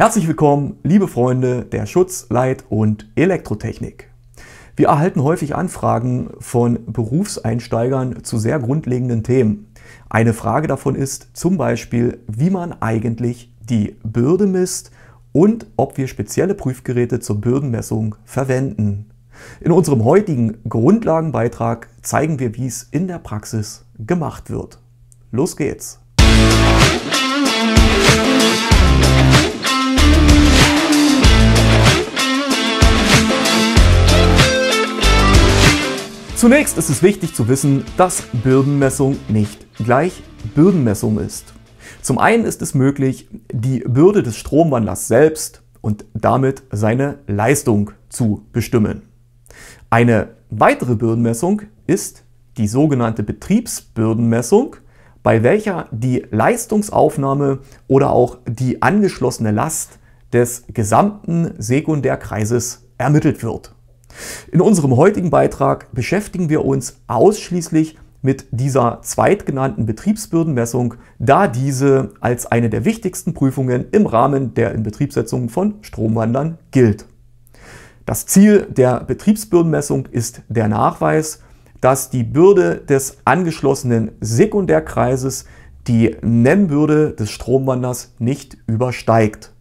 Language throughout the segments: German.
Herzlich willkommen, liebe Freunde der Schutz-, Leit- und Elektrotechnik. Wir erhalten häufig Anfragen von Berufseinsteigern zu sehr grundlegenden Themen. Eine Frage davon ist zum Beispiel, wie man eigentlich die Bürde misst und ob wir spezielle Prüfgeräte zur Bürdenmessung verwenden. In unserem heutigen Grundlagenbeitrag zeigen wir, wie es in der Praxis gemacht wird. Los geht's! Musik Zunächst ist es wichtig zu wissen, dass Bürdenmessung nicht gleich Bürdenmessung ist. Zum einen ist es möglich, die Bürde des Stromwandlers selbst und damit seine Leistung zu bestimmen. Eine weitere Bürdenmessung ist die sogenannte Betriebsbürdenmessung, bei welcher die Leistungsaufnahme oder auch die angeschlossene Last des gesamten Sekundärkreises ermittelt wird. In unserem heutigen Beitrag beschäftigen wir uns ausschließlich mit dieser zweitgenannten Betriebsbürdenmessung, da diese als eine der wichtigsten Prüfungen im Rahmen der Inbetriebsetzung von Stromwandlern gilt. Das Ziel der Betriebsbürdenmessung ist der Nachweis, dass die Bürde des angeschlossenen Sekundärkreises die Nennbürde des Stromwanders nicht übersteigt.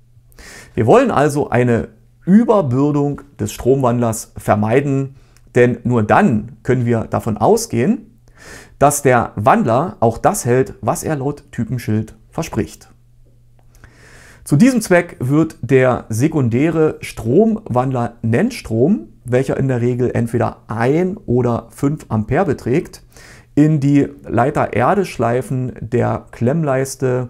Wir wollen also eine Überbürdung des Stromwandlers vermeiden, denn nur dann können wir davon ausgehen, dass der Wandler auch das hält, was er laut Typenschild verspricht. Zu diesem Zweck wird der sekundäre Stromwandler Nennstrom, welcher in der Regel entweder 1 oder 5 Ampere beträgt, in die Leiter-Erde-Schleifen der Klemmleiste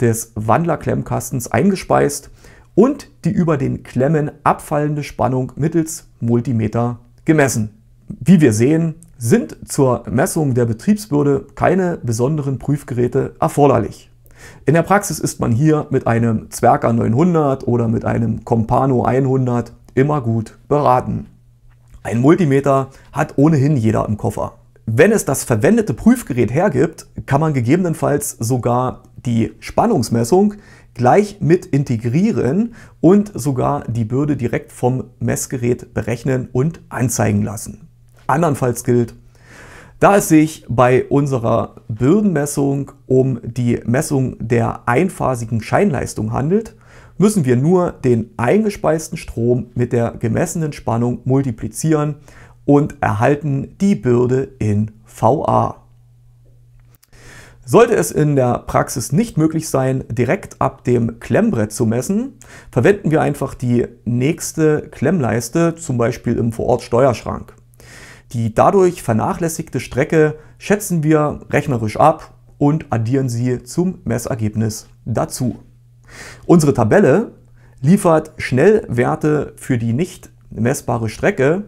des Wandlerklemmkastens eingespeist und die über den Klemmen abfallende Spannung mittels Multimeter gemessen. Wie wir sehen, sind zur Messung der Betriebswürde keine besonderen Prüfgeräte erforderlich. In der Praxis ist man hier mit einem Zwerker 900 oder mit einem Compano 100 immer gut beraten. Ein Multimeter hat ohnehin jeder im Koffer. Wenn es das verwendete Prüfgerät hergibt, kann man gegebenenfalls sogar die Spannungsmessung gleich mit integrieren und sogar die Bürde direkt vom Messgerät berechnen und anzeigen lassen. Andernfalls gilt, da es sich bei unserer Bürdenmessung um die Messung der einphasigen Scheinleistung handelt, müssen wir nur den eingespeisten Strom mit der gemessenen Spannung multiplizieren und erhalten die Bürde in VA. Sollte es in der Praxis nicht möglich sein, direkt ab dem Klemmbrett zu messen, verwenden wir einfach die nächste Klemmleiste, zum Beispiel im Vorortsteuerschrank. Die dadurch vernachlässigte Strecke schätzen wir rechnerisch ab und addieren sie zum Messergebnis dazu. Unsere Tabelle liefert schnell Werte für die nicht messbare Strecke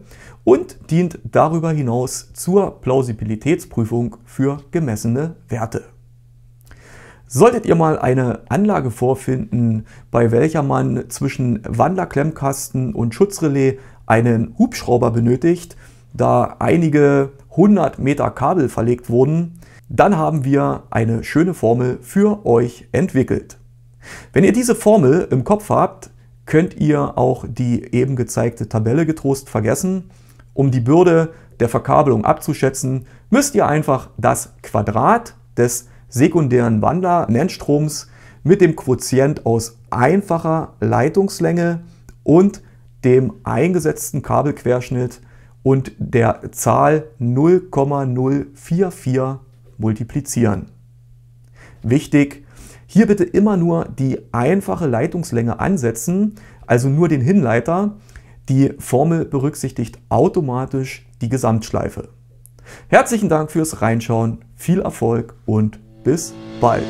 und dient darüber hinaus zur Plausibilitätsprüfung für gemessene Werte. Solltet ihr mal eine Anlage vorfinden, bei welcher man zwischen Wanderklemmkasten und Schutzrelais einen Hubschrauber benötigt, da einige 100 Meter Kabel verlegt wurden, dann haben wir eine schöne Formel für euch entwickelt. Wenn ihr diese Formel im Kopf habt, könnt ihr auch die eben gezeigte Tabelle getrost vergessen. Um die Bürde der Verkabelung abzuschätzen, müsst ihr einfach das Quadrat des sekundären Wandler-Nennstroms mit dem Quotient aus einfacher Leitungslänge und dem eingesetzten Kabelquerschnitt und der Zahl 0,044 multiplizieren. Wichtig, hier bitte immer nur die einfache Leitungslänge ansetzen, also nur den Hinleiter. Die Formel berücksichtigt automatisch die Gesamtschleife. Herzlichen Dank fürs Reinschauen, viel Erfolg und bis bald.